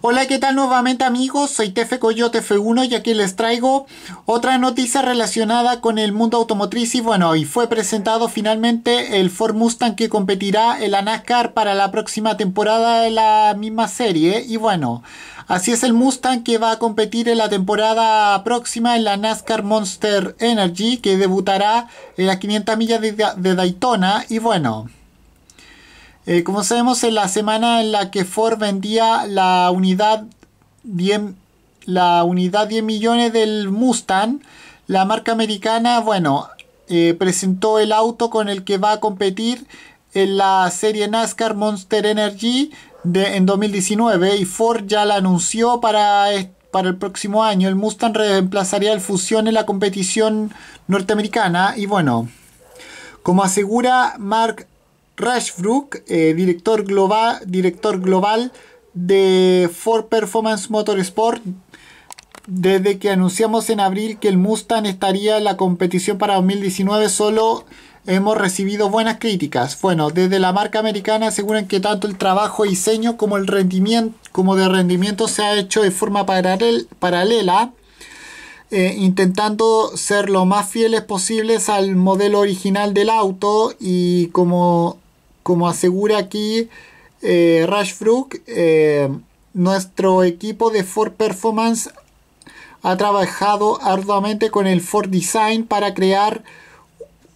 Hola, ¿qué tal nuevamente amigos? Soy Tefe Coyote F1 y aquí les traigo otra noticia relacionada con el mundo automotriz y bueno, hoy fue presentado finalmente el Ford Mustang que competirá en la NASCAR para la próxima temporada de la misma serie y bueno, así es el Mustang que va a competir en la temporada próxima en la NASCAR Monster Energy que debutará en las 500 millas de, de Daytona y bueno... Eh, como sabemos, en la semana en la que Ford vendía la unidad 10, la unidad 10 millones del Mustang, la marca americana, bueno, eh, presentó el auto con el que va a competir en la serie NASCAR Monster Energy de, en 2019 y Ford ya la anunció para, para el próximo año. El Mustang reemplazaría el Fusion en la competición norteamericana y bueno, como asegura Mark Rashbrook, eh, director, global, director global de Ford Performance Motorsport, desde que anunciamos en abril que el Mustang estaría en la competición para 2019, solo hemos recibido buenas críticas. Bueno, desde la marca americana aseguran que tanto el trabajo diseño como el rendimiento como de rendimiento se ha hecho de forma paralela, eh, intentando ser lo más fieles posibles al modelo original del auto y como como asegura aquí eh, eh, nuestro equipo de Ford Performance ha trabajado arduamente con el Ford Design para crear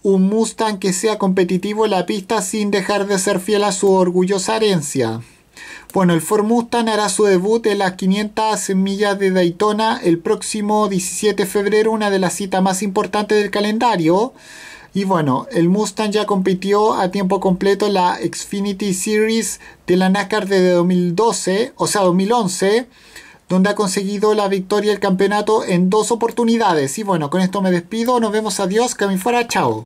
un Mustang que sea competitivo en la pista sin dejar de ser fiel a su orgullosa herencia. Bueno, el Ford Mustang hará su debut en las 500 millas de Daytona el próximo 17 de febrero, una de las citas más importantes del calendario. Y bueno, el Mustang ya compitió a tiempo completo la Xfinity Series de la NASCAR desde 2012, o sea 2011, donde ha conseguido la victoria del campeonato en dos oportunidades. Y bueno, con esto me despido, nos vemos, adiós, que fuera, chao.